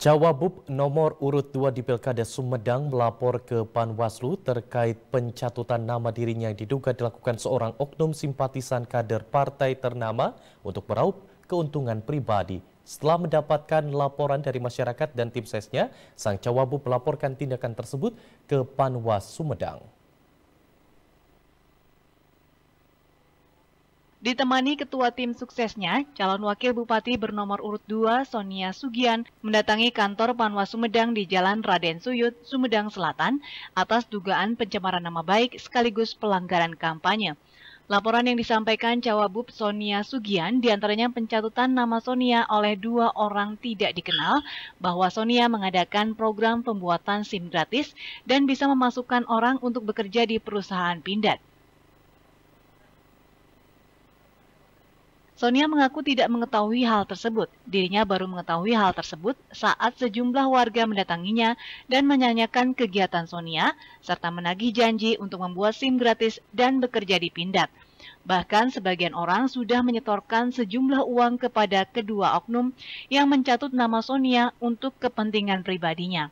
Cawabub nomor urut 2 di Pilkada Sumedang melapor ke Panwaslu terkait pencatutan nama dirinya yang diduga dilakukan seorang oknum simpatisan kader partai ternama untuk meraup keuntungan pribadi. Setelah mendapatkan laporan dari masyarakat dan tim sesnya, sang Cawabub melaporkan tindakan tersebut ke Panwas Sumedang. Ditemani ketua tim suksesnya, calon wakil bupati bernomor urut 2 Sonia Sugian mendatangi kantor Panwas Sumedang di Jalan Raden Suyut, Sumedang Selatan atas dugaan pencemaran nama baik sekaligus pelanggaran kampanye. Laporan yang disampaikan Cawabup Sonia Sugian diantaranya pencatutan nama Sonia oleh dua orang tidak dikenal bahwa Sonia mengadakan program pembuatan SIM gratis dan bisa memasukkan orang untuk bekerja di perusahaan pindad. Sonia mengaku tidak mengetahui hal tersebut. Dirinya baru mengetahui hal tersebut saat sejumlah warga mendatanginya dan menyanyikan kegiatan Sonia, serta menagih janji untuk membuat SIM gratis dan bekerja di Pindad. Bahkan sebagian orang sudah menyetorkan sejumlah uang kepada kedua oknum yang mencatut nama Sonia untuk kepentingan pribadinya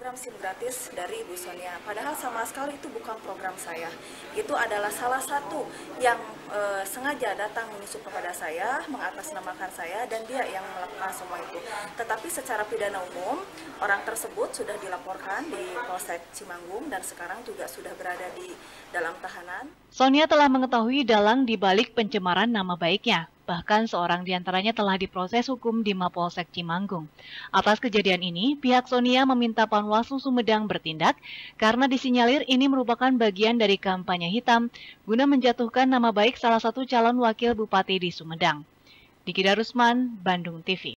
program SIM gratis dari Ibu Sonia. Padahal sama sekali itu bukan program saya. Itu adalah salah satu yang uh, sengaja datang menyusup kepada saya, mengatasnamakan saya, dan dia yang melakukan semua itu. Tetapi secara pidana umum, orang tersebut sudah dilaporkan di Polsek Cimanggung dan sekarang juga sudah berada di dalam tahanan. Sonia telah mengetahui dalang di balik pencemaran nama baiknya. Bahkan seorang diantaranya telah diproses hukum di Mapolsek Cimanggung. Atas kejadian ini, pihak Sonia meminta Panwaslu Sumedang bertindak karena disinyalir ini merupakan bagian dari kampanye hitam guna menjatuhkan nama baik salah satu calon wakil bupati di Sumedang. Diki Darusman, Bandung TV.